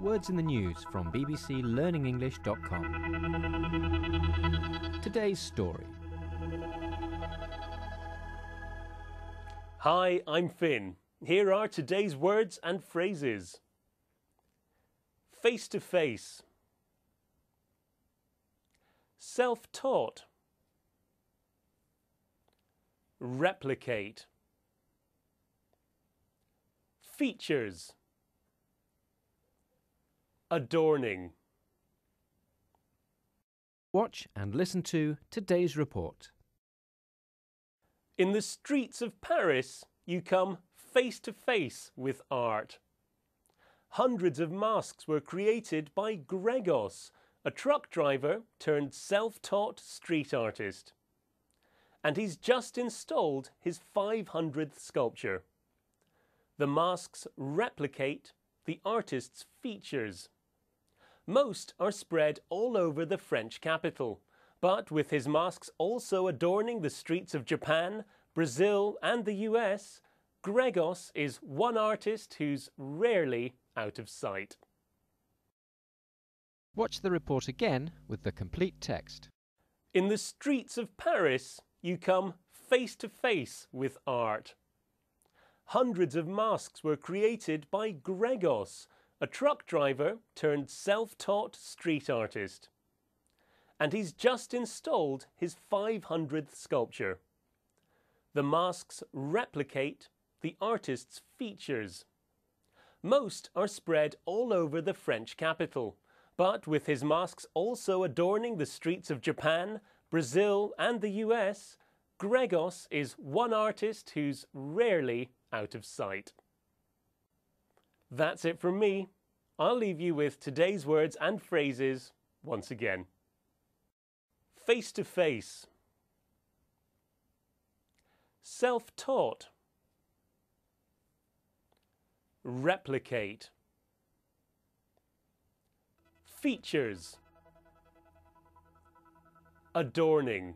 Words in the News from BBC LearningEnglish.com. Today's story. Hi, I'm Finn. Here are today's words and phrases face to face, self taught, replicate features, adorning. Watch and listen to today's report. In the streets of Paris, you come face to face with art. Hundreds of masks were created by Gregos, a truck driver turned self-taught street artist. And he's just installed his 500th sculpture. The masks replicate the artist's features. Most are spread all over the French capital, but with his masks also adorning the streets of Japan, Brazil and the US, Gregos is one artist who's rarely out of sight. Watch the report again with the complete text. In the streets of Paris, you come face to face with art hundreds of masks were created by Gregos, a truck driver turned self-taught street artist. And he's just installed his 500th sculpture. The masks replicate the artist's features. Most are spread all over the French capital, but with his masks also adorning the streets of Japan, Brazil and the US, Gregos is one artist who's rarely out of sight. That's it from me. I'll leave you with today's words and phrases once again. Face to face. Self taught. Replicate. Features. Adorning.